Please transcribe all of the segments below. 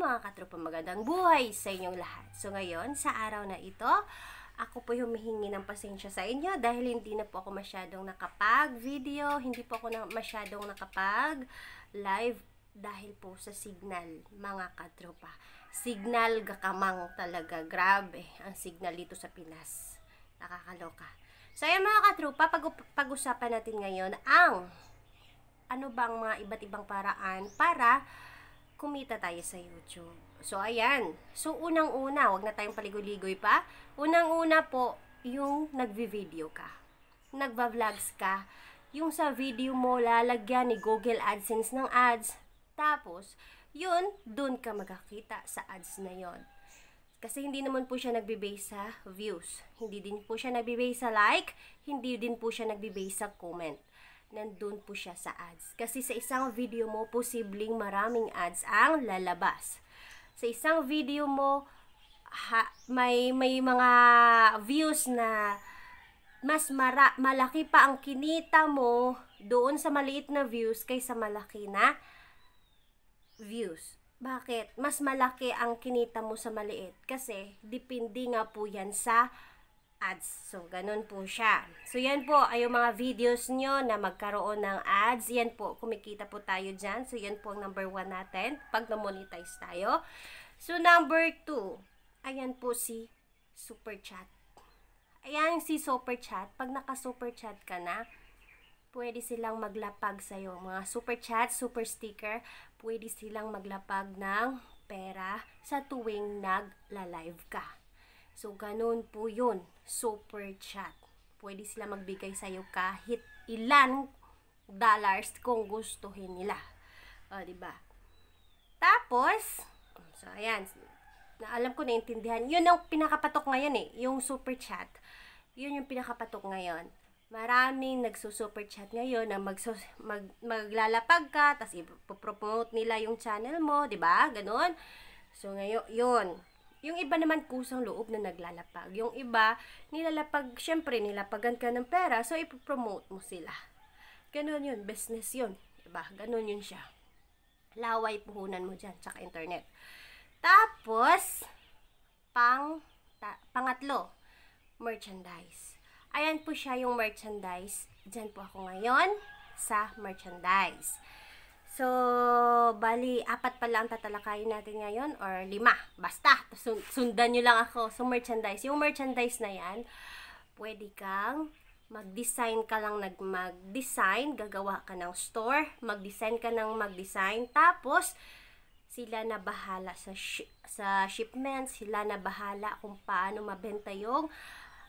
mga katropa magandang buhay sa inyong lahat. So ngayon, sa araw na ito, ako po humihingi ng pasensya sa inyo dahil hindi na po ako masyadong nakapag-video, hindi po ako na masyadong nakapag-live dahil po sa signal, mga katropa. Signal gakamang talaga, grabe ang signal dito sa Pinas. Nakakaloka. So ayan mga katropa, pag-usapan pag natin ngayon ang ano bang mga iba't ibang paraan para kumita tayo sa YouTube. So, ayan. So, unang-una, wag na tayong paligoy-ligoy pa. Unang-una po, yung nagvi-video ka. Nagva-vlogs ka. Yung sa video mo, lalagyan ni Google AdSense ng ads. Tapos, yun, dun ka magkakita sa ads na yon. Kasi hindi naman po siya nagbe-base sa views. Hindi din po siya nagbe-base sa like. Hindi din po siya nagbe-base sa comment nandun po siya sa ads. Kasi sa isang video mo, posibleng maraming ads ang lalabas. Sa isang video mo, ha, may, may mga views na mas mara, malaki pa ang kinita mo doon sa maliit na views kaysa malaki na views. Bakit? Mas malaki ang kinita mo sa maliit kasi depende nga po yan sa ads. So, ganun po siya. So, yan po ay yung mga videos nyo na magkaroon ng ads. Yan po, kumikita po tayo dyan. So, yan po ang number one natin pag na-monetize tayo. So, number two, ayan po si Super Chat. Ayan si Super Chat. Pag naka-Super Chat ka na, pwede silang maglapag sa'yo. Mga Super Chat, Super Sticker, pwede silang maglapag ng pera sa tuwing nagla-live ka. So, ganun po yun. Super chat. Pwede sila magbigay sa'yo kahit ilan dollars kung gustuhin nila. O, diba? Tapos, so, ayan. Na, alam ko naintindihan. Yun ang pinakapatok ngayon eh. Yung super chat. Yun yung pinakapatok ngayon maraming nagsusuper chat ngayon na magsus mag, maglalapag ka, tapos ipopromote nila yung channel mo, di ba? Ganon. So, ngayon, yun. Yung iba naman kusang loob na naglalapag. Yung iba, nilalapag, syempre, nilapagan ka ng pera, so ipopromote mo sila. Ganun yun, business yun. Diba? Ganun yun siya. Laway puhunan mo dyan, tsaka internet. Tapos, pang, ta, pangatlo, merchandise. Ayan po siya yung merchandise. Diyan po ako ngayon sa merchandise. So, bali, apat pala ang tatalakayin natin ngayon or lima. Basta, sundan nyo lang ako. sa merchandise. Yung merchandise na yan, pwede kang mag-design ka lang nag mag-design, gagawa ka ng store, mag-design ka ng mag-design, tapos sila na bahala sa sh- sa shipment, sila na bahala kung paano mabenta yung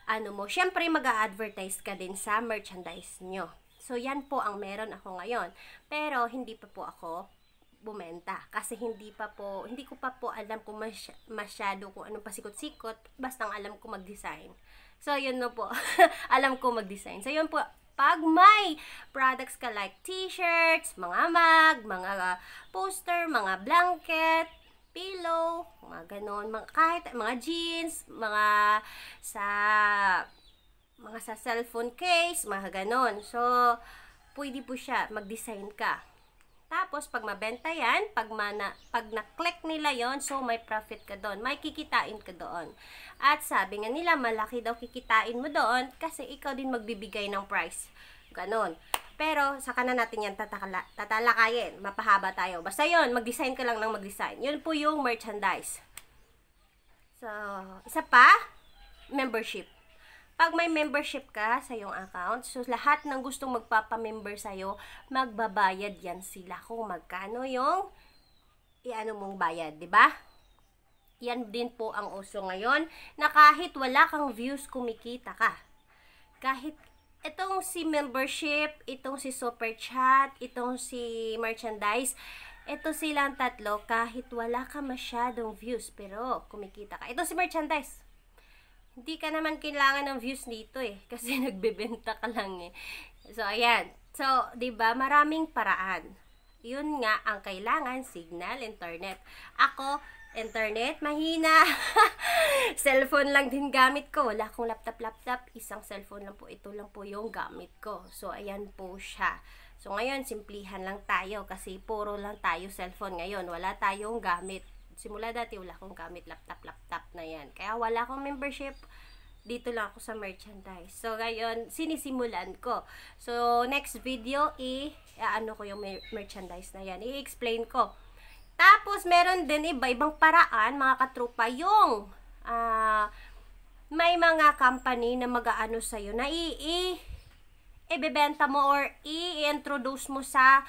ano mo. Syempre mag-advertise a ka din sa merchandise nyo. So, yan po ang meron ako ngayon. Pero, hindi pa po ako bumenta kasi hindi pa po hindi ko pa po alam kung masy- masyado kung anong pasikot-sikot basta alam ko mag-design. So yun na po. alam ko mag-design. So yun po pag may products ka like t-shirts, mga mag, mga poster, mga blanket, pillow, mga ganon, mga, kahit mga jeans, mga sa mga sa cellphone case, mga ganon. So, pwede po siya, mag-design ka. Tapos, pag mabenta yan, pag, mana, pag na-click nila yon so may profit ka doon. May kikitain ka doon. At sabi nga nila, malaki daw kikitain mo doon kasi ikaw din magbibigay ng price. Ganon. Pero, saka na natin yan tatakala, tatalakayin. Mapahaba tayo. Basta yon mag-design ka lang ng mag-design. Yun po yung merchandise. So, isa pa, membership. Pag may membership ka sa iyong account, so lahat ng gustong magpapamember sa'yo, magbabayad yan sila kung magkano yung iano mong bayad, di ba? Yan din po ang uso ngayon na kahit wala kang views, kumikita ka. Kahit itong si membership, itong si super chat, itong si merchandise, ito silang tatlo kahit wala ka masyadong views pero kumikita ka. Ito si merchandise. Hindi ka naman kailangan ng views dito eh. Kasi nagbebenta ka lang eh. So, ayan. So, ba diba, maraming paraan. Yun nga ang kailangan, signal, internet. Ako, internet, mahina. cellphone lang din gamit ko. Wala akong laptop-laptop. Isang cellphone lang po. Ito lang po yung gamit ko. So, ayan po siya. So, ngayon, simplihan lang tayo kasi puro lang tayo cellphone ngayon. Wala tayong gamit simula dati wala akong gamit laptop-laptop na yan. Kaya wala akong membership dito lang ako sa merchandise. So, ngayon, sinisimulan ko. So, next video, i ano ko yung merchandise na yan. I-explain ko. Tapos, meron din iba-ibang paraan, mga katrupa, yung uh, may mga company na mag-aano sa'yo, na i-ibibenta mo or i-introduce mo sa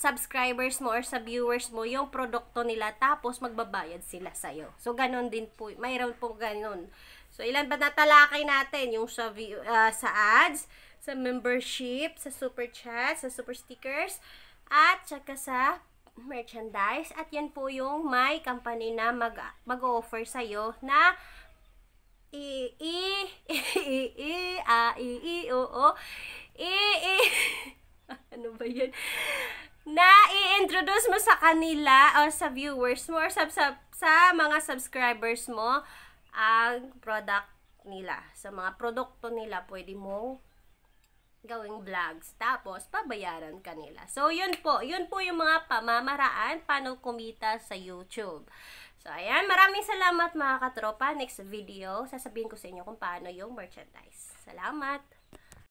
subscribers mo or sa viewers mo yung produkto nila tapos magbabayad sila sa iyo. So, ganun din po. Mayroon po ganun. So, ilan ba natalakay natin? Yung sa, view, uh, sa ads, sa membership, sa super chat, sa super stickers, at saka sa merchandise. At yan po yung may company na mag, mag-offer sa iyo na i i i i i a i i o o i i ano ba yan na i-introduce mo sa kanila o sa viewers mo or sa, sa, sa mga subscribers mo ang product nila. Sa mga produkto nila, pwede mong gawing vlogs. Tapos, pabayaran kanila. So, yun po. Yun po yung mga pamamaraan paano kumita sa YouTube. So, ayan. Maraming salamat mga katropa. Next video, sasabihin ko sa inyo kung paano yung merchandise. Salamat!